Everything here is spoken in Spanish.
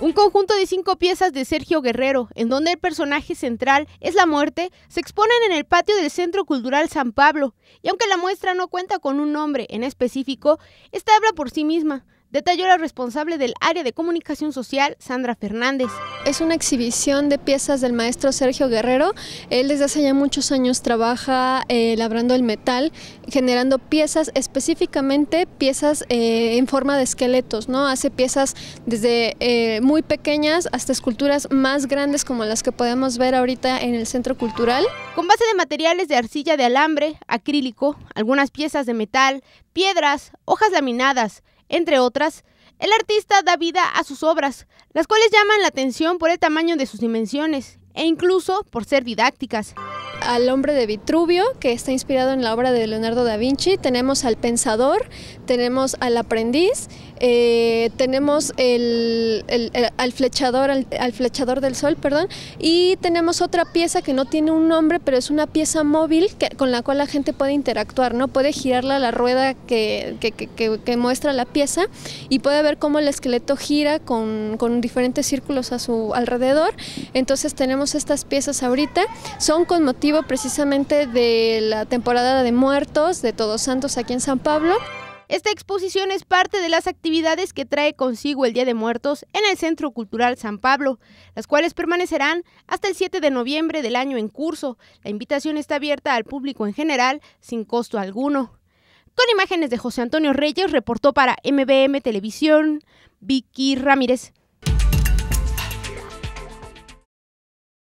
Un conjunto de cinco piezas de Sergio Guerrero, en donde el personaje central es la muerte, se exponen en el patio del Centro Cultural San Pablo, y aunque la muestra no cuenta con un nombre en específico, esta habla por sí misma, detalló la responsable del área de comunicación social, Sandra Fernández. Es una exhibición de piezas del maestro Sergio Guerrero. Él desde hace ya muchos años trabaja eh, labrando el metal, generando piezas, específicamente piezas eh, en forma de esqueletos, ¿no? Hace piezas desde eh, muy pequeñas hasta esculturas más grandes como las que podemos ver ahorita en el Centro Cultural. Con base de materiales de arcilla de alambre, acrílico, algunas piezas de metal, piedras, hojas laminadas, entre otras, el artista da vida a sus obras, las cuales llaman la atención por el tamaño de sus dimensiones e incluso por ser didácticas al hombre de Vitruvio, que está inspirado en la obra de Leonardo da Vinci, tenemos al pensador, tenemos al aprendiz, eh, tenemos el, al flechador, al, flechador del sol, perdón, y tenemos otra pieza que no tiene un nombre, pero es una pieza móvil que, con la cual la gente puede interactuar, ¿no? Puede girarla la rueda que, muestra la pieza y puede ver cómo el esqueleto gira con, con diferentes círculos a su alrededor. Entonces tenemos estas piezas ahorita, son con precisamente de la temporada de muertos de Todos Santos aquí en San Pablo. Esta exposición es parte de las actividades que trae consigo el Día de Muertos en el Centro Cultural San Pablo, las cuales permanecerán hasta el 7 de noviembre del año en curso. La invitación está abierta al público en general sin costo alguno. Con imágenes de José Antonio Reyes, reportó para MBM Televisión Vicky Ramírez.